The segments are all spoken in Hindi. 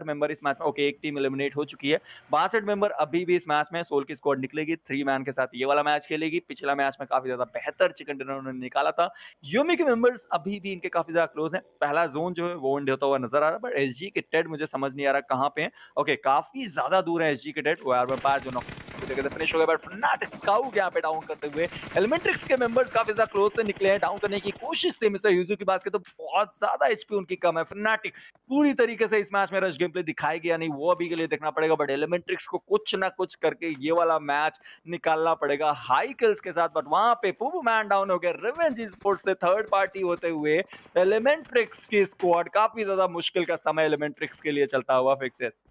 बासठ मेंबर इस मैच में ओके एक टीम एलिमिनेट हो चुकी है बासठ मेंबर अभी भी इस मैच में सोल की स्क्वाड निकलेगी थ्री मैन के साथ ये वाला मैच खेलेगी पिछला मैच में काफी ज्यादा बेहतर चिकन डिनर उन्होंने निकाला था यूमी के मेंबर्स अभी भी इनके काफी ज्यादा क्लोज है पहला जोन जो है वो इंड होता हुआ नजर आ रहा है बट एस के टेड मुझे समझ नहीं आ रहा कहाँ पे है ओके काफी ज्यादा दूर है एस के टेड वो आर जो नौ फिनिश हो गया बट पे डाउन करते हुए एलिमेंट्रिक्स के मेंबर्स काफी ज्यादा क्लोज से निकले हैं डाउन करने की कोशिश मिस्टर यूजू की बात तो बहुत ज्यादा एचपी उनकी कम है फनाटिक पूरी तरीके से इस मैच में रश गेम प्ले नहीं वो अभी के लिए देखना पड़ेगा बट एलिमेंट्रिक्स को कुछ ना कुछ करके ये वाला मैच निकालना पड़ेगा हाई किल्स के साथ बट वहां पे पूबू मैन डाउन हो गया रिवेंज स्पोर्ट्स से थर्ड पार्टी होते हुए एलिमेंट्रिक्स की स्क्वाड काफी ज्यादा मुश्किल का समय एलिमेंट्रिक्स के लिए चलता हुआ फिक्सेस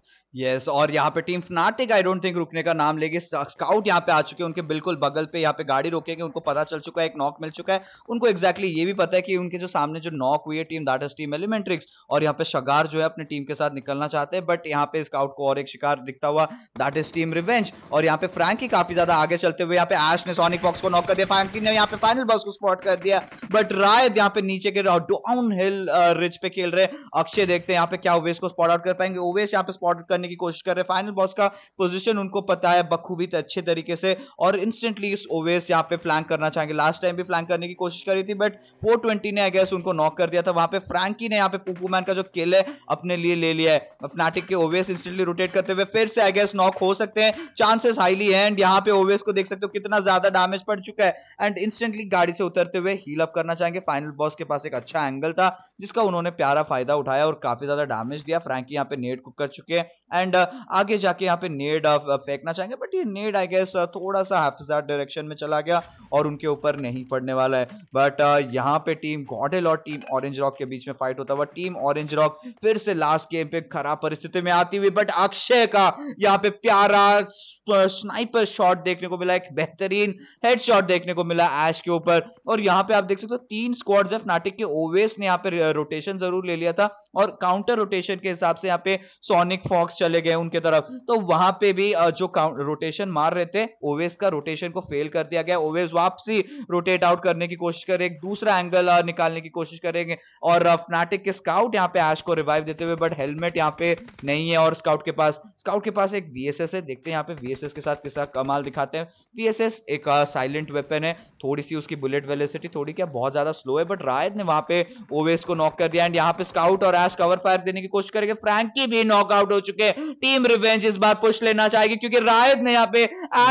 यस और यहाँ पे team Fnatic I don't think रुकने का नाम लेगी स्काउट यहाँ पे आ चुके हैं उनके बिल्कुल बगल पे यहाँ पे गाड़ी रोके कि उनको पता चल चुका है एक नॉक मिल चुका है उनको एक्जैक्टली ये भी पता है कि उनके जो सामने जो नॉक हुई है team that is team Elementrix और यहाँ पे शगार जो है अपनी टीम के साथ निकलना चाहते हैं बट यहाँ पे स्काउट को और एक शिकार दिखता हुआ दैट इज टीम रिवेंज और यहाँ पे फ्रैंक ही काफी ज्यादा आगे चलते हुए यहाँ पे एश ने सोनिक बॉक्स को नॉक कर दिया फ्रैंक ने यहाँ पे फाइनल बॉक्स को स्पॉट कर दिया बट राय यहाँ पे नीचे के डाउन हिल रिच पे खेल रहे अक्षय देखते हैं यहाँ पे क्या ओवेस को स्पॉट आउट कर पाएंगे ओवेस यहाँ पे स्पॉट करने की कोशिश कर रहे फाइनल बॉस का पोजिशन उनको पता है बखू बखूबी तो अच्छे तरीके से और इंस्टेंटली इस ओवेस यहाँ पे फ्लैंक करना चाहेंगे लास्ट टाइम भी फ्लैंक करने की कोशिश करी थी बट फोर ट्वेंटी ने आई गेस उनको नॉक कर दिया था वहां पे फ्रैंकी ने यहाँ पे पुपू मैन का जो किल है अपने लिए ले लिया है फ्नाटिक के ओवेस इंस्टेंटली रोटेट करते हुए फिर से आई गेस नॉक हो सकते हैं चांसेस हाईली है एंड यहाँ पे ओवेस को देख सकते हो कितना ज्यादा डैमेज पड़ चुका है एंड इंस्टेंटली गाड़ी से उतरते हुए हील अप करना चाहेंगे फाइनल बॉस के पास एक अच्छा एंगल था जिसका उन्होंने प्यारा फायदा उठाया और काफी ज्यादा डैमेज दिया फ्रैंकी यहाँ पे नेट कुक कर चुके हैं एंड uh, आगे जाके यहाँ पे नेट uh, फेंकना चाहेंगे बट ये नेड आई गेस थोड़ा सा हाफिजार डायरेक्शन में चला गया और उनके ऊपर नहीं पड़ने वाला है बट uh, यहाँ पे टीम गॉडेल और टीम ऑरेंज रॉक के बीच में फाइट होता हुआ टीम ऑरेंज रॉक फिर से लास्ट गेम पे खराब परिस्थिति में आती हुई बट अक्षय का यहाँ पे प्यारा स्नाइपर शॉट देखने को मिला एक बेहतरीन हेड शॉट देखने को मिला एश के ऊपर और यहाँ पे आप देख सकते हो तीन स्क्वाड ऑफ नाटिक के ओवेस ने यहाँ पे रोटेशन जरूर ले लिया था और काउंटर रोटेशन के हिसाब से यहाँ पे सोनिक फॉक्स चले गए उनके तरफ तो वहां पे भी uh, जो रोटेशन मार रहे थे ओवेस का रोटेशन को फेल कर दिया गया ओवेस वापसी रोटेट आउट करने की कोशिश करे एक दूसरा एंगल uh, निकालने की कोशिश करेंगे और फ्नाटिक uh, के स्काउट यहाँ पे ऐश को रिवाइव देते हुए बट हेलमेट यहाँ पे नहीं है और स्काउट के पास स्काउट के पास एक वीएसएस है देखते हैं यहाँ पे वीएसएस के साथ किसा कमाल दिखाते हैं वीएसएस एक साइलेंट uh, वेपन है थोड़ी सी उसकी बुलेट वेलेसिटी थोड़ी क्या बहुत ज्यादा स्लो है बट रायद ने वहां पे ओवेस को नॉक कर दिया एंड यहाँ पे स्काउट और एश कवर फायर देने की कोशिश करेंगे फ्रेंकी भी नॉकआउट हो चुके टीम रिवेंज इस बार पुश लेना चाहेगी क्योंकि रायद ने ने यहाँ पे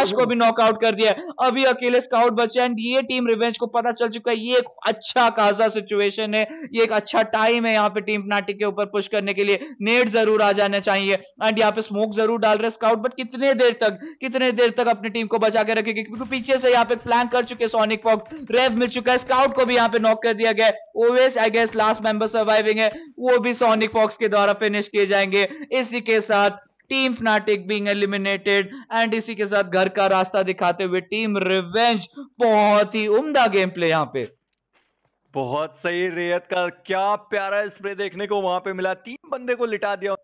एश को भी नॉकआउट हम्म। कर दिया अभी अकेले स्काउट बचे एंड ये टीम रिवेंज को पता चल चुका है ये एक अच्छा खासा सिचुएशन है ये एक अच्छा टाइम है यहाँ पे टीम फनाटिक के ऊपर पुश करने के लिए नेट जरूर आ जाना चाहिए एंड यहाँ पे स्मोक जरूर डाल रहे स्काउट बट कितने देर तक कितने देर तक अपनी टीम को बचा के रखेगी क्योंकि पीछे से यहाँ पे फ्लैंक कर चुके सोनिक फॉक्स रेव मिल चुका है स्काउट को भी यहाँ पे नॉक कर दिया गया Owais I guess last member surviving है वो भी सोनिक फॉक्स के द्वारा फिनिश किए जाएंगे इसी के साथ team Fnatic being eliminated and इसी के साथ घर का रास्ता दिखाते हुए टीम रिवेंज बहुत ही उम्दा गेम प्ले यहाँ पे बहुत सही रेयत का क्या प्यारा स्प्रे देखने को वहां पे मिला तीन बंदे को लिटा दिया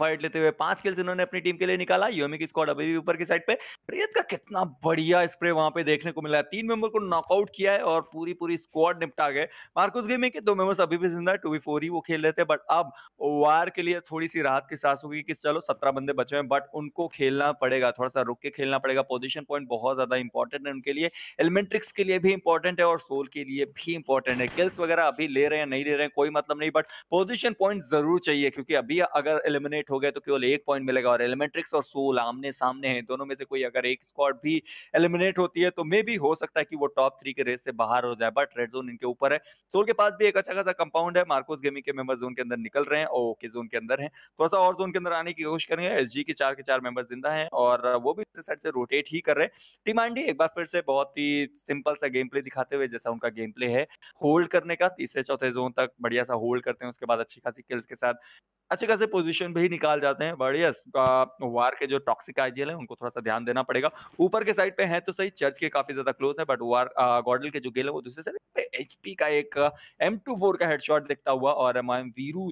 फाइट लेते हुए पांच किल्स इन्होंने अपनी टीम के लिए निकाला योमी की स्क्वाड अभी भी ऊपर की साइड पे रेत का कितना बढ़िया स्प्रे वहां पे देखने को मिला तीन मेंबर को नॉकआउट किया है और पूरी पूरी स्क्वाड निपटा गए मार्कुस गेमे के दो मेंबर्स अभी भी जिंदा टू वी फोर ही वो खेल रहे थे बट अब वार के लिए थोड़ी सी राहत की सांस होगी कि चलो सत्रह बंदे बचे हैं बट उनको खेलना पड़ेगा थोड़ा सा रुक के खेलना पड़ेगा पोजिशन पॉइंट बहुत ज्यादा इंपॉर्टेंट है उनके लिए एलिमेंट्रिक्स के लिए भी इंपॉर्टेंट है और सोल के लिए भी इंपॉर्टेंट है किल्स वगैरह अभी ले रहे हैं नहीं ले रहे हैं कोई मतलब नहीं बट पोजिशन पॉइंट जरूर चाहिए क्योंकि अभी अगर एलिमिनेट हो गए तो केवल एक पॉइंट मिलेगा और एलिमेंट्रिक्स और सोल आमने सामने हैं दोनों में से कोई अगर एक स्क्वाड भी एलिमिनेट होती है तो मे भी हो सकता है कि वो टॉप थ्री के रेस से बाहर हो जाए बट रेड जोन इनके ऊपर है सोल के पास भी एक अच्छा खासा कंपाउंड है मार्कोस गेमिंग के मेंबर जोन के अंदर निकल रहे हैं ओके जोन के अंदर है थोड़ा सा और जोन के अंदर आने की कोशिश करेंगे एस के चार के चार मेंबर जिंदा है और वो भी साइड से रोटेट ही कर रहे हैं टीम आंडी एक बार फिर से बहुत ही सिंपल सा गेम प्ले दिखाते हुए जैसा उनका गेम प्ले है होल्ड करने का तीसरे चौथे जोन तक बढ़िया सा होल्ड करते हैं उसके बाद अच्छी खासी किल्स के साथ अच्छे खासे पोजीशन भी निकाल जाते हैं बट यस वार के जो टॉक्सिक आइजियल है उनको थोड़ा सा ध्यान देना पड़ेगा ऊपर के साइड पे है तो सही चर्च के काफी ज्यादा क्लोज है बट वार गॉडल के जो गेल है वो दूसरे साइड पे एचपी का एक एम टू फोर का हेडशॉट दिखता हुआ और एम वीरू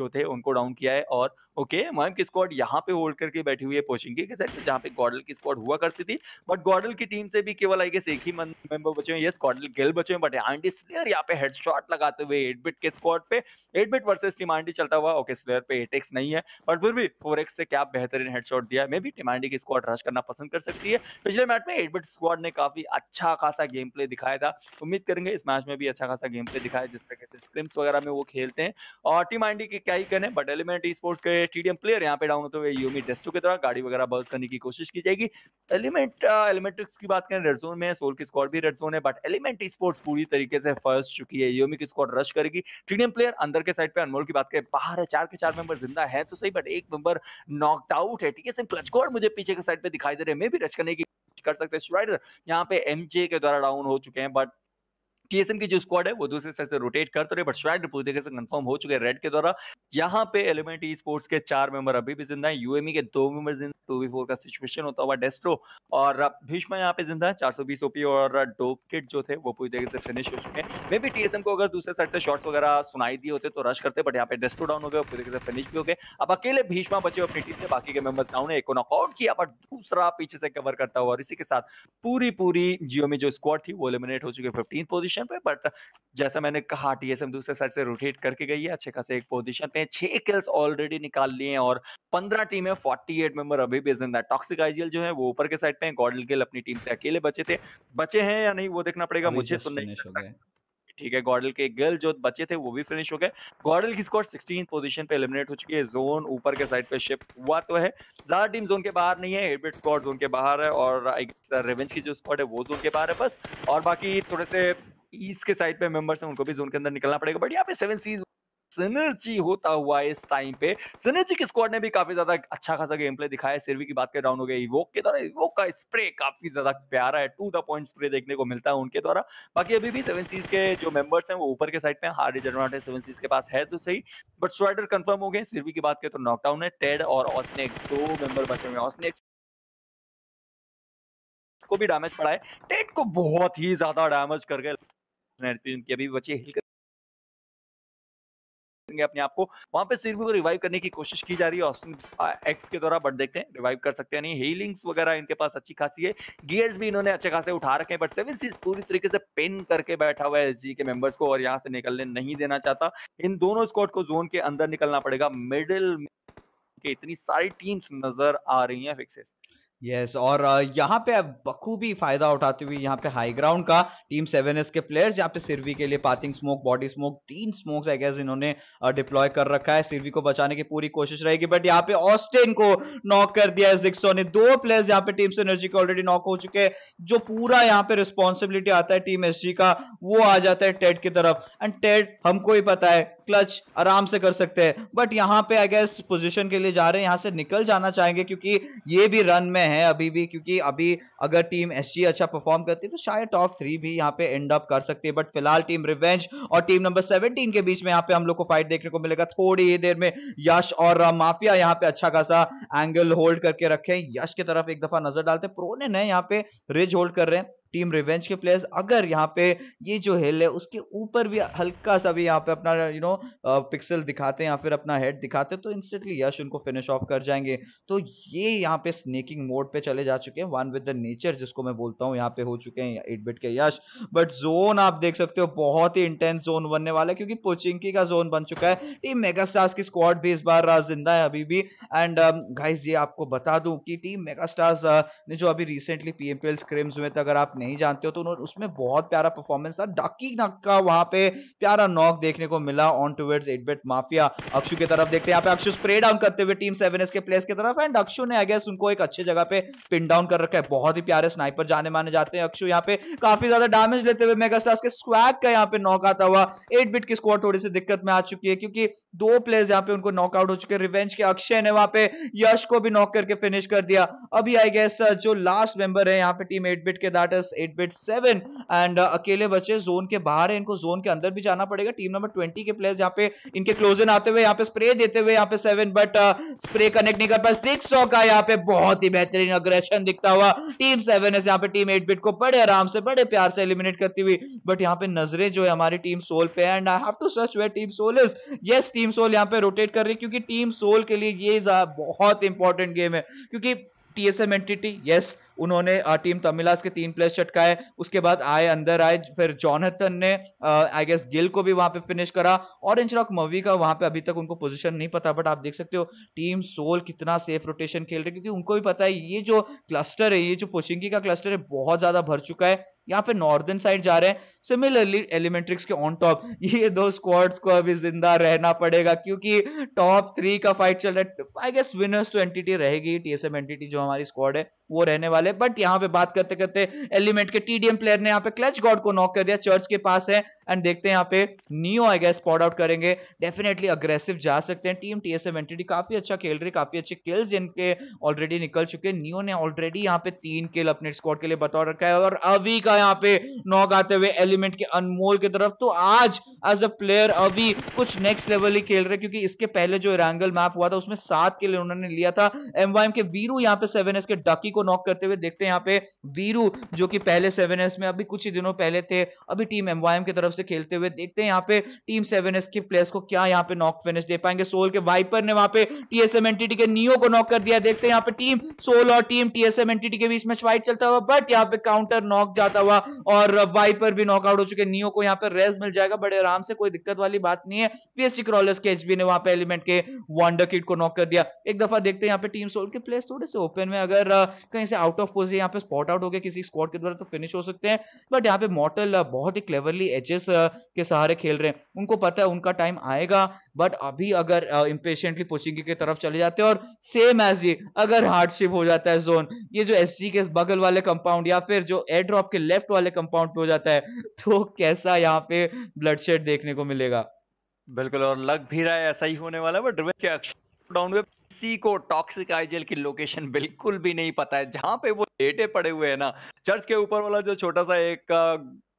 जो थे उनको डाउन किया है और ओके मैम की स्क्वाड यहाँ पे होल्ड करके बैठी हुई है पोचिंग के साथ जहाँ पे गॉडल की स्क्वाड हुआ करती थी बट गॉडल की टीम से भी केवल आई गेस एक ही मेंबर बचे हैं यस गॉडल गेल बचे हैं बट आंटी स्लेयर यहाँ पे हेडशॉट लगाते हुए एट बिट के स्क्वाड पे एट बिट वर्सेस टीम आंटी चलता हुआ ओके स्लेयर पे एट एक्स नहीं है बट फिर भी फोर एक्स से क्या बेहतरीन हेडशॉट दिया है मे टीम आंटी की स्क्वाड रश करना पसंद कर सकती है पिछले मैच में एट बिट स्क्वाड ने काफी अच्छा खासा गेम प्ले दिखाया था उम्मीद करेंगे इस मैच में भी अच्छा खासा गेम प्ले दिखाया जिस तरह से स्क्रिम्स वगैरह में वो खेलते हैं और टीम आंटी के क्या ही कहने बट एलिमेंट स्पोर्ट्स के टीडीएम प्लेयर यहाँ पे डाउन होते हुए यूमी डेस्टो के द्वारा गाड़ी वगैरह बर्स करने की कोशिश की जाएगी एलिमेंट एलिमेंट्रिक्स uh, की बात करें रेड जोन में सोल की स्कॉट भी रेड जोन है बट एलिमेंट स्पोर्ट्स पूरी तरीके से फंस चुकी है यूमी की स्कॉट रश करेगी टीडीएम प्लेयर अंदर के साइड पे अनमोल की बात करें बाहर है चार के चार मेंबर जिंदा है तो सही बट एक मेंबर नॉकड आउट है ठीक है क्लच गॉड मुझे पीछे के साइड पे दिखाई दे रहे हैं मैं भी रश करने की कर सकते हैं स्ट्राइडर यहाँ पे एमजे के द्वारा डाउन हो चुके हैं बट टीएसएम की जो स्क्वाड है वो दूसरे साइड से रोटेट करते रहे बट श्वाड पूरी तरीके से कंफर्म हो चुके हैं रेड के द्वारा यहाँ पे एलिमेंट ई स्पोर्ट्स के चार मेंबर अभी भी जिंदा है यूएमई e के दो मेंबर जिंदा टू वी फोर का सिचुएशन होता हुआ डेस्ट्रो और भीष्मा यहाँ पे जिंदा है चार सौ बीस ओपी और डोप किट जो थे वो पूरी तरीके से फिनिश हो चुके हैं मे बी टीएसएम को अगर दूसरे साइड से शॉर्ट्स वगैरह सुनाई दिए होते तो रश करते बट यहाँ पे डेस्ट्रो डाउन हो गए पूरी तरीके से फिनिश भी हो गए अब अकेले भीष्मा बचे हुए अपनी टीम से बाकी के मेंबर्स डाउन है एक को नॉकआउट किया बट दूसरा पीछे से कवर करता हुआ और इसी के साथ पूरी पूरी जियो में जो स्क्वाड थी वो एलिमिनेट हो चुकी है फिफ्टीन पोजिशन पोजीशन पे बट जैसा मैंने कहा टीएसएम दूसरे साइड से रोटेट करके गई है अच्छे खासे एक पोजीशन पे छह किल्स ऑलरेडी निकाल लिए हैं और पंद्रह टीम है फोर्टी एट मेंबर अभी भी जिंदा टॉक्सिक आईजीएल जो है वो ऊपर के साइड पे है गॉडल गिल अपनी टीम से अकेले बचे थे बचे हैं या नहीं वो देखना पड़ेगा मुझे सुनने तो ठीक है गॉडल के गर्ल जो बचे थे वो भी फिनिश हो गए गॉडल की स्कोर सिक्सटीन पोजीशन पे एलिमिनेट हो चुकी है जोन ऊपर के साइड पे शिफ्ट हुआ तो है ज्यादा टीम जोन के बाहर नहीं है एडबिट स्कॉट जोन के बाहर है और आई रेवेंज uh, की जो स्कॉट है वो जोन के बाहर है बस और बाकी थोड़े से ईस्ट के साइड पे मेंबर्स हैं उनको भी जोन के अंदर निकलना पड़ेगा बट यहाँ पे सेवन सीज सिनर्जी होता हुआ इस टाइम पे सिनर्जी की स्क्वाड ने भी काफी ज्यादा अच्छा खासा गेम प्ले दिखाया सिर्वी की बात कर डाउन हो गई इवोक के द्वारा इवोक का स्प्रे काफी ज्यादा प्यारा है टू द पॉइंट स्प्रे देखने को मिलता है उनके द्वारा बाकी अभी भी सेवन सीज के जो मेंबर्स हैं वो ऊपर के साइड पे हार्डी जर्नाट है सेवन सीज के पास है तो सही बट स्वाइडर कंफर्म हो गए सिर्वी की बात करें तो नॉकडाउन है टेड और ऑस्नेक दो मेंबर बचे हुए ऑस्नेक को भी डैमेज पड़ा है टेड को बहुत ही ज्यादा डैमेज कर गए पर्सनैलिटी उनकी अभी बची हिल करेंगे अपने आप को वहां सिर्फ रिवाइव करने की कोशिश की जा रही है ऑस्टिन एक्स के द्वारा बट देखते हैं रिवाइव कर सकते हैं नहीं हीलिंग्स वगैरह इनके पास अच्छी खासी है गियर्स भी इन्होंने अच्छे खासे उठा रखे हैं बट सेवन सीज पूरी तरीके से पेन करके बैठा हुआ है एस के मेंबर्स को और यहाँ से निकलने नहीं देना चाहता इन दोनों स्कॉट को जोन के अंदर निकलना पड़ेगा मिडिल के इतनी सारी टीम्स नजर आ रही हैं फिक्सेस यस और यहाँ पे बखूबी फायदा उठाते हुए यहाँ पे हाई ग्राउंड का टीम सेवन एस के प्लेयर्स यहाँ पे सिरवी के लिए पाथिंग स्मोक बॉडी स्मोक तीन स्मोक्स आई गैस इन्होंने डिप्लॉय कर रखा है सिरवी को बचाने की पूरी कोशिश रहेगी बट यहाँ पे ऑस्टेन को नॉक कर दिया है जिक्सो ने दो प्लेयर्स यहाँ पे टीम एनर्जी के ऑलरेडी नॉक हो चुके हैं जो पूरा यहाँ पे रिस्पॉन्सिबिलिटी आता है टीम एस का वो आ जाता है टेड की तरफ एंड टेड हमको ही पता है क्लच आराम से कर सकते हैं बट यहाँ पे आई गैस पोजिशन के लिए जा रहे हैं यहाँ से निकल जाना चाहेंगे क्योंकि ये भी रन में हैं अभी भी क्योंकि अभी अगर टीम एस अच्छा परफॉर्म करती है तो शायद टॉप थ्री भी यहाँ पे एंड अप कर सकती है बट फिलहाल टीम रिवेंज और टीम नंबर सेवनटीन के बीच में यहाँ पे हम लोग को फाइट देखने को मिलेगा थोड़ी ही देर में यश और माफिया यहाँ पे अच्छा खासा एंगल होल्ड करके रखे यश की तरफ एक दफा नजर डालते प्रोने ने यहाँ पे रिज होल्ड कर रहे हैं टीम रिवेंज के प्लेयर्स अगर यहाँ पे ये जो हिल है उसके ऊपर भी हल्का सा भी यहाँ पे अपना यू नो पिक्सल दिखाते हैं या फिर अपना हेड दिखाते हैं तो इंस्टेंटली यश उनको फिनिश ऑफ कर जाएंगे तो ये यहाँ पे स्नेकिंग मोड पे चले जा चुके हैं वन विद द नेचर जिसको मैं बोलता हूँ यहाँ पे हो चुके हैं एट बिट के यश बट जोन आप देख सकते हो बहुत ही इंटेंस जोन बनने वाला है क्योंकि पोचिंकी का जोन बन चुका है टीम मेगा स्टार्स की स्क्वाड भी इस बार जिंदा है अभी भी एंड गाइज um, ये आपको बता दूं कि टीम मेगा स्टार्स ने जो अभी रिसेंटली पीएमपीएल स्क्रिम्स हुए थे अगर आप नहीं जानते हो तो उन्होंने उसमें बहुत प्यारा परफॉर्मेंस था डाकी नक का वहां पे प्यारा नॉक देखने को मिला on towards eight bet Mafia Akshu की तरफ देखते हैं यहाँ पे अक्षु स्प्रे डाउन करते हुए टीम सेवन के प्लेस की तरफ एंड अक्षु ने आई उनको एक अच्छे जगह पे पिन डाउन कर रखा है बहुत ही प्यारे स्नाइपर जाने माने जाते हैं अक्षु यहाँ पे काफी ज्यादा डैमेज लेते हुए मेगा के स्वैग का यहाँ पे नॉक आता हुआ एट बिट की स्कोर थोड़ी सी दिक्कत में आ चुकी है क्योंकि दो प्लेयर्स यहाँ पे उनको नॉकआउट हो चुके हैं रिवेंज के अक्षय ने वहां पे यश को भी नॉक करके फिनिश कर दिया अभी आई गेस जो लास्ट मेंबर है यहाँ पे टीम एट बिट के that is eight bet seven and अकेले बचे जोन के बाहर है इनको जोन के अंदर भी जाना पड़ेगा टीम नंबर ट्वेंटी के प्लेयर यहाँ पे इनके क्लोज इन आते हुए यहाँ पे स्प्रे देते हुए यहाँ पे सेवन बट स्प्रे कनेक्ट नहीं कर पाए सिक्स सौ का यहाँ पे बहुत ही बेहतरीन अग्रेशन दिखता हुआ टीम सेवन है यहाँ पे टीम एट बेट को बड़े आराम से बड़े प्यार से एलिमिनेट करती हुई बट यहाँ पे नजरे जो है हमारी टीम सोल पे and I have to search where team Soul is yes team Soul यहाँ पे रोटेट कर रही है क्योंकि टीम सोल के लिए ये बहुत इंपॉर्टेंट गेम है क्योंकि टीएसएम एंटिटी यस उन्होंने टीम तमिलास के तीन प्लेस चटकाए उसके बाद आए अंदर आए फिर जॉनथन ने आई गेस गिल को भी वहां पे फिनिश करा ऑरेंज रॉक मवी का वहां पे अभी तक उनको पोजीशन नहीं पता बट आप देख सकते हो टीम सोल कितना सेफ रोटेशन खेल रही क्योंकि उनको भी पता है ये जो क्लस्टर है ये जो पोचिंगी का क्लस्टर है बहुत ज्यादा भर चुका है यहाँ पे नॉर्दर्न साइड जा रहे हैं सिमिलरली एलिमेंट्रिक्स के ऑन टॉप ये दो स्क्वाड्स को अभी जिंदा रहना पड़ेगा क्योंकि टॉप थ्री का फाइट चल रहा है आई गेस विनर्स तो एंटिटी रहेगी टीएसएम एंटिटी जो हमारी स्क्वाड है वो रहने वाले है बट यहाँ पे बात करते करते एलिमेंट के टीडीएम प्लेयर ने यहाँ पे क्लच गॉड को नॉक कर दिया चर्च के पास है एंड देखते हैं यहाँ पे नियो आएगा स्पॉट आउट करेंगे डेफिनेटली अग्रेसिव जा सकते हैं टीम टीएसएम एंटीडी काफी अच्छा खेल रही काफी अच्छे किल्स जिनके ऑलरेडी निकल चुके हैं नियो ने ऑलरेडी यहाँ पे तीन किल अपने स्क्वाड के लिए बता रखा है और अभी का यहाँ पे नॉक आते हुए एलिमेंट के अनमोल की तरफ तो आज एज अ प्लेयर अभी कुछ नेक्स्ट लेवल ही खेल रहे क्योंकि इसके पहले जो रैंगल मैप हुआ था उसमें सात किल उन्होंने लिया था एम के वीरू यहाँ पे सेवन एस के डकी को नॉक करते हुए हुए देखते हैं यहाँ पे वीरू जो कि पहले सेवन एस में अभी कुछ ही दिनों पहले थे अभी टीम एम वाई एम की तरफ से खेलते हुए देखते हैं यहाँ पे टीम सेवन एस के प्लेयर्स को क्या यहाँ पे नॉक फिनिश दे पाएंगे सोल के वाइपर ने वहां पे टीएसएम एनटीटी के नियो को नॉक कर दिया देखते हैं यहाँ पे टीम सोल और टीम टीएसएम एनटीटी के बीच में फाइट चलता हुआ बट यहाँ पे काउंटर नॉक जाता हुआ और वाइपर भी नॉकआउट हो चुके नियो को यहाँ पे रेस मिल जाएगा बड़े आराम से कोई दिक्कत वाली बात नहीं है पीएससी क्रॉलर्स के एचबी ने वहां पे एलिमेंट के वॉन्डर किट को नॉक कर दिया एक दफा देखते हैं यहाँ पे टीम सोल के प्लेयर्स थोड़े से ओपन में अगर कहीं से आउट तो ऑफकोर्स यहाँ पे स्पॉट आउट हो गया किसी स्क्वाड के द्वारा तो फिनिश हो सकते हैं बट यहाँ पे मॉटल uh, बहुत ही क्लेवरली एचेस uh, के सहारे खेल रहे हैं उनको पता है उनका टाइम आएगा बट अभी अगर इम्पेशेंटली पोचिंग की तरफ चले जाते हैं और सेम एज ये अगर हार्डशिप हो जाता है जोन ये जो एस के बगल वाले कंपाउंड या फिर जो एयर ड्रॉप के लेफ्ट वाले कंपाउंड पे हो जाता है तो कैसा यहाँ पे ब्लडशेड देखने को मिलेगा बिल्कुल और लग भी रहा है ऐसा ही होने वाला है बट के डाउन किसी को टॉक्सिक आईजेल की लोकेशन बिल्कुल भी नहीं पता है जहां पे वो लेटे पड़े हुए हैं ना चर्च के ऊपर वाला जो छोटा सा एक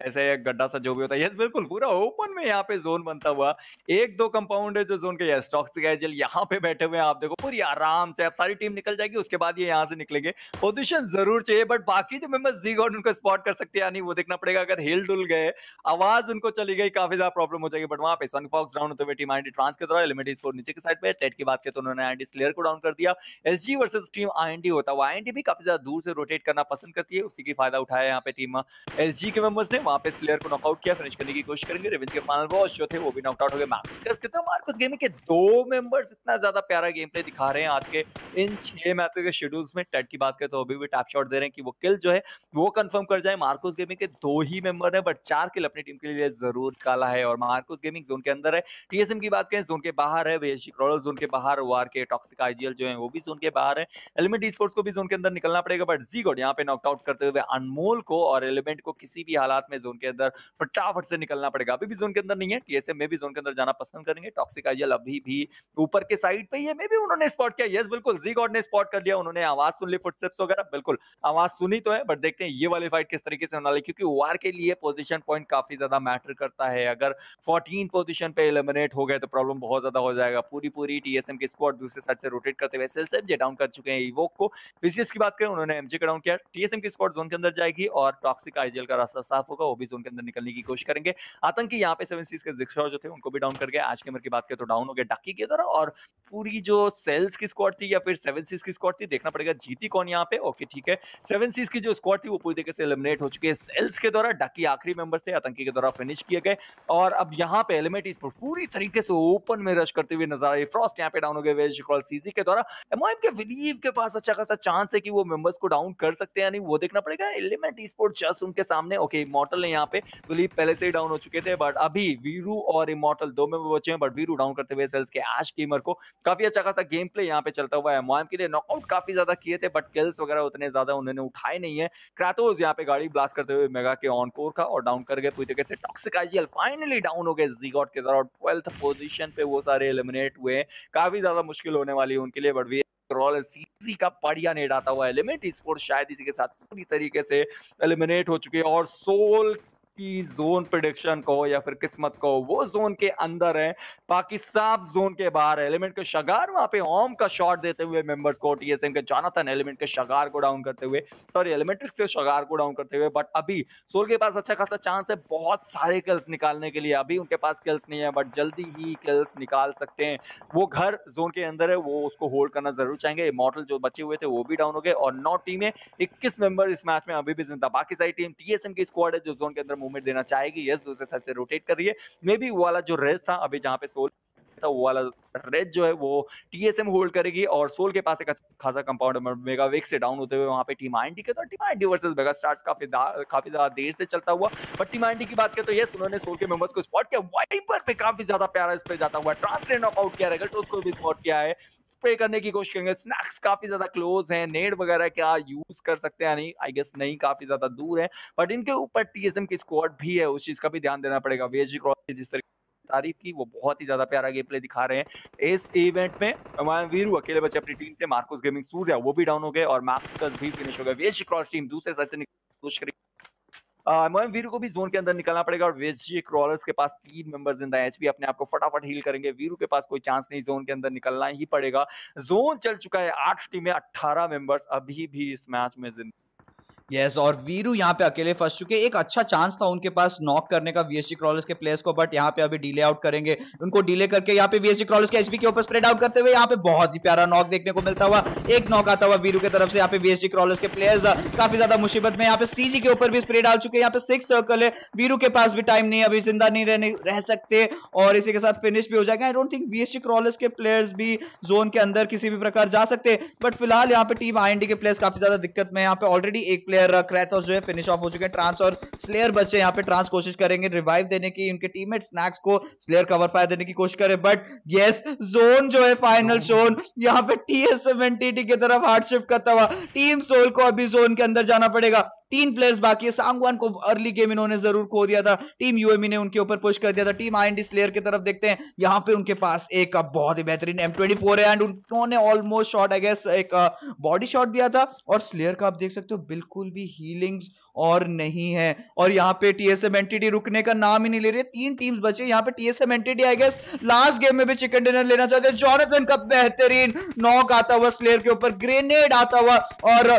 ऐसे गड्ढा सा जो भी होता है यस बिल्कुल पूरा ओपन में यहाँ पे जोन बनता हुआ एक दो कंपाउंड है जो जोन के स्टॉक्स जल यहाँ पे बैठे हुए हैं आप देखो पूरी आराम से अब सारी टीम निकल जाएगी उसके बाद ये यहाँ से निकलेंगे पोजिशन जरूर चाहिए बट बाकी जो मेम्बर जी गॉड उनको स्पॉट कर सकते हैं वो देखना पड़ेगा अगर हिल डुल गए आवाज उनको चली गई काफी ज्यादा प्रॉब्लम हो जाएगी बट वहाँ पे सन फॉक्स डाउन होते हुए टीम आई ट्रांस के द्वारा लिमिटेड स्कोर नीचे के साइड पे टेट की बात करें तो उन्होंने आई स्लेयर को डाउन कर दिया एस जी टीम आई होता है वो आई भी काफी ज्यादा दूर से रोटेट करना पसंद करती है उसी की फायदा उठाया यहाँ पे टीम एस के मेम्बर्स ने वहां पे स्लेयर को नॉकआउट किया फिनिश करने की कोशिश करेंगे रिवेंज के फाइनल बॉस जो थे वो भी नॉकआउट हो गए मैक्स कस कितना मार्कोस गेमिंग के दो मेंबर्स इतना ज्यादा प्यारा गेम प्ले दिखा रहे हैं आज के इन छह मैच के शेड्यूल्स में टेट की बात करें तो अभी भी टैप शॉट दे रहे हैं कि वो किल जो है वो कंफर्म कर जाए मार्कोस गेमिंग के दो ही मेंबर है बट चार किल अपनी टीम के लिए जरूर काला है और मार्कोस गेमिंग जोन के अंदर है टीएसएम की बात करें जोन के बाहर है वेजी क्रॉलर जोन के बाहर वार के टॉक्सिक आईजीएल जो है वो भी जोन के बाहर है एलिमेंट स्पोर्ट्स को भी जोन के अंदर निकलना पड़ेगा बट जी गोड यहाँ पे नॉकआउट करते हुए अनमोल को और एलिमेंट को किसी भी हालात में जोन के अंदर फटाफट से निकलना पड़ेगा अभी भी जोन के अंदर नहीं है टीएसएम में भी जोन के अंदर जाना पसंद करेंगे टॉक्सिक आइजल अभी भी ऊपर के साइड पे है मे भी उन्होंने स्पॉट किया यस बिल्कुल जी गॉड ने स्पॉट कर लिया उन्होंने आवाज सुन ली फुटस्टेप्स वगैरह बिल्कुल आवाज सुनी तो है बट देखते हैं ये वाली फाइट किस तरीके से होने वाली क्योंकि वार के लिए पोजिशन पॉइंट काफी ज्यादा मैटर करता है अगर फोर्टीन पोजिशन पे एलिमिनेट हो गए तो प्रॉब्लम बहुत ज्यादा हो जाएगा पूरी पूरी टीएसएम की स्क्वाड दूसरे साइड से रोटेट करते हुए सेल्सएम जे डाउन कर चुके हैं इवोक को विशेष की बात करें उन्होंने एमजे का डाउन किया टीएसएम की स्क्वाड जोन के अंदर जाएगी और टॉक्सिक आईजीएल का रास्ता साफ होगा होगा वो भी जोन के अंदर निकलने की कोशिश करेंगे आतंकी यहाँ पे सेवन सीज के जिक्सर जो थे उनको भी डाउन कर गया आज के मर की बात करें तो डाउन हो गया डाकी के तरह और पूरी जो सेल्स की स्क्वाड थी या फिर सेवन सीज की स्क्वाड थी देखना पड़ेगा जीती कौन यहाँ पे ओके ठीक है सेवन सीज की जो स्क्वाड थी वो पूरी तरीके से एलिमिनेट हो चुकी है सेल्स के द्वारा डाकी आखिरी मेंबर्स थे आतंकी के द्वारा फिनिश किए गए और अब यहाँ पे एलिमेट इस पूरी तरीके से ओपन में रश करते हुए नजर आ रही फ्रॉस्ट यहाँ पे डाउन हो गए सीजी के द्वारा एमओएम के विलीव के पास अच्छा खासा चांस है कि वो मेंबर्स को डाउन कर सकते हैं नहीं वो देखना पड़ेगा एलिमेंट ई स्पोर्ट जस्ट उनके सामने ओके इमोर्टल इमोटल ने यहाँ पे दुलीप तो पहले से ही डाउन हो चुके थे बट अभी वीरू और इमोटल दो में बचे हैं बट वीरू डाउन करते हुए सेल्स के एश गेमर को काफी अच्छा खासा गेम प्ले यहाँ पे चलता हुआ है मोएम के लिए नॉकआउट काफी ज्यादा किए थे बट किल्स वगैरह उतने ज्यादा उन्होंने उठाए नहीं है क्रातोज यहाँ पे गाड़ी ब्लास्ट करते हुए मेगा के ऑन कोर का और डाउन कर गए पूरी तरीके से टॉक्सिक आईजीएल फाइनली डाउन हो गए जीगॉट के द्वारा ट्वेल्थ पोजिशन पे वो सारे एलिमिनेट हुए काफी ज्यादा मुश्किल होने वाली है उनके लिए बट वी रोल सीसी का पड़िया नेट आता हुआ एलिमेंट इस शायद इसी के साथ पूरी तरीके से एलिमिनेट हो चुके और सोल की जोन प्रिडिक्शन को या फिर किस्मत को वो जोन के अंदर है बाकी सब जोन के बाहर है एलिमेंट के शगार वहां पे ओम का शॉट देते हुए मेंबर्स को टीएसएम के जॉनथन एलिमेंट के शगार को डाउन करते हुए सॉरी एलिमेंट के शगार को डाउन करते हुए बट अभी सोल के पास अच्छा खासा चांस है बहुत सारे किल्स निकालने के लिए अभी उनके पास किल्स नहीं है बट जल्दी ही किल्स निकाल सकते हैं वो घर जोन के अंदर है वो उसको होल्ड करना जरूर चाहेंगे मॉडल जो बचे हुए थे वो भी डाउन हो गए और नौ टीमें इक्कीस मेंबर इस मैच में अभी भी जिंदा बाकी सारी टीम टीएसएम की स्क्वाड है जो जोन के अंदर मूवमेंट देना चाहेगी यस दूसरे साइड से रोटेट कर रही है मे बी वाला जो रेस था अभी जहाँ पे सोल था वो वाला रेड जो है वो टीएसएम होल्ड करेगी और सोल के पास एक अच्छा खासा कंपाउंड मेगा वेक से डाउन होते हुए वहां पे टीम आईएनटी के तो team INT versus Mega Stars काफी काफी ज्यादा देर से चलता हुआ बट टीम आईएनटी की बात करें तो यस उन्होंने सोल के मेंबर्स को स्पॉट किया वाइपर पे काफी ज्यादा प्यारा स्प्रे जाता हुआ ट्रांसलेट नॉकआउट किया रेगल्टोस को भी स्पॉट किया है स्प्रे करने की कोशिश करेंगे स्नैक्स काफी ज्यादा क्लोज है नेट वगैरह क्या यूज कर सकते हैं नहीं आई गेस नहीं काफी ज्यादा दूर है बट इनके ऊपर टीएसएम की स्क्वाड भी है उस चीज का भी ध्यान देना पड़ेगा वेजी क्रॉस जिस तरीके तारीफ की वो बहुत ही ज्यादा प्यारा गेम प्ले दिखा रहे हैं इस इवेंट में हमारे वीरू अकेले बचे अपनी टीम से मार्कोस गेमिंग सूर्या वो भी डाउन हो गए और मैक्स भी फिनिश हो गए वेज क्रॉस टीम दूसरे साइड से निकल एमओएम वीरू को भी जोन के अंदर निकलना पड़ेगा और वेजी क्रॉलर्स के पास तीन मेंबर्स जिंदा है एचपी अपने आप को फटाफट हील करेंगे वीरू के पास कोई चांस नहीं जोन के अंदर निकलना ही पड़ेगा जोन चल चुका है आठ टीमें अट्ठारह मेंबर्स अभी भी इस मैच में जिंदा यस और वीरू यहाँ पे अकेले फंस चुके एक अच्छा चांस था उनके पास नॉक करने का वीएससी क्रॉलर्स के प्लेयर्स को बट यहाँ पे अभी डीले आउट करेंगे उनको डिले करके यहाँ पे वीएससी क्रॉलर्स के एचपी के ऊपर स्प्रेड आउट करते हुए यहाँ पे बहुत ही प्यारा नॉक देखने को मिलता हुआ एक नॉक आता हुआ वीरू की तरफ से यहाँ पे वीएससी क्रॉलर्स के प्लेयर्स काफी ज्यादा मुसीबत में यहाँ पे सीजी के ऊपर भी स्प्रेड आ चुके हैं यहाँ पे सिक्स सर्कल है वीरू के पास भी टाइम नहीं अभी जिंदा नहीं रहने रह सकते और इसी के साथ फिनिश भी हो जाएगा I don't think VSC Crawlers के प्लेयर्स भी जोन के अंदर किसी भी प्रकार जा सकते बट फिलहाल यहाँ पे टीम आई के प्लेयर्स काफी ज्यादा दिक्कत में यहाँ पे ऑलरेडी एक प्लेयर क्रैथोस तो जो है फिनिश ऑफ हो चुके हैं ट्रांस और स्लेयर बच्चे यहाँ पे ट्रांस कोशिश करेंगे रिवाइव देने की उनके टीममेट स्नैक्स को स्लेयर कवर फायर देने की कोशिश करें बट यस जोन जो है फाइनल जोन यहाँ पे टीएसएमएनटीटी की तरफ हार्ड शिफ्ट करता हुआ टीम सोल को अभी जोन के अंदर जाना पड़ेगा तीन प्लेयर्स बाकी है सांगवान को अर्ली गेम इन्होंने जरूर खो दिया था टीम यूएमई ने उनके ऊपर पुश कर दिया था टीम आई स्लेयर की तरफ देखते हैं यहाँ पे उनके पास एक बहुत ही बेहतरीन एम ट्वेंटी फोर है एंड उन्होंने ऑलमोस्ट शॉट आई गेस एक बॉडी शॉट दिया था और स्लेयर का आप देख सकते हो बिल्कुल भी हीलिंग्स और नहीं है और यहाँ पे टीएसएम एनटीडी रुकने का नाम ही नहीं ले रही तीन टीम्स बचे यहाँ पे TSM Entity I guess last game में भी चिकन डिनर लेना चाहते हैं जॉनथन का बेहतरीन नॉक आता हुआ स्लेयर के ऊपर ग्रेनेड आता हुआ और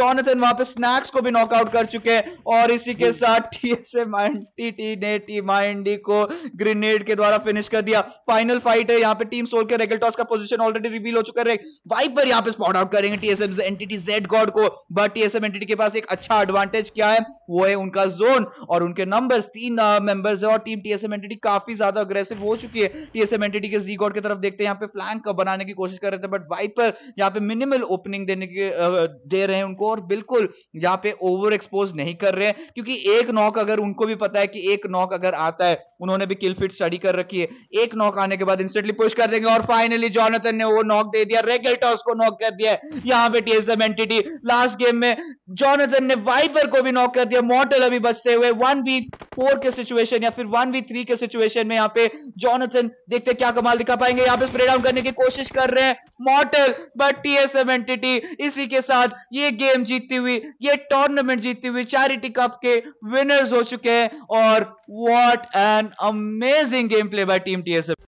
जॉनथन वहां पे स्नैक्स को भी नॉक आउट कर चुके हैं और इसी के साथ टीएसएम टीटी ने टीम आईएनडी को ग्रेनेड के द्वारा फिनिश कर दिया फाइनल फाइट है यहाँ पे टीम सोल के रेगल्टॉस का पोजीशन ऑलरेडी रिवील हो चुका है वाइपर यहाँ पे स्पॉट आउट करेंगे टीएसएम एंटिटी जेड गॉड को बट टीएसएम एंटिटी के पास एक अच्छा एडवांटेज क्या है वो है उनका जोन और उनके नंबर्स तीन मेंबर्स uh, है और टीम टीएसएम एंटिटी काफी ज्यादा अग्रेसिव हो चुकी है टीएसएम एंटिटी के जी गॉड की तरफ देखते हैं यहाँ पे फ्लैंक बनाने की कोशिश कर रहे थे बट वाइपर यहाँ पे मिनिमल ओपनिंग देने के uh, दे रहे हैं उनको और बिल्कुल यहाँ पे ओवर को एक्सपोज नहीं कर रहे हैं क्योंकि एक नॉक अगर उनको भी पता है कि एक नॉक अगर आता है उन्होंने भी किल फिट स्टडी कर रखी है एक नॉक आने के बाद इंस्टेंटली पुश कर देंगे और फाइनली जॉनथन ने वो नॉक दे दिया रेगल टॉस को नॉक कर दिया यहाँ पे टीएसएम एंटिटी लास्ट गेम में जॉनथन ने वाइपर को भी नॉक कर दिया मॉर्टल अभी बचते हुए वन वी फोर के सिचुएशन या फिर वन वी थ्री के सिचुएशन में यहाँ पे जॉनथन देखते क्या कमाल दिखा पाएंगे यहाँ पे स्प्रे डाउन करने की कोशिश कर रहे हैं मॉर्टल बट टीएसएम एंटिटी इसी के साथ ये गेम जीतती हुई ये टूर्नामेंट टूर्नामेंट जीतते हुए चैरिटी कप के विनर्स हो चुके हैं और what an amazing game play by team TSF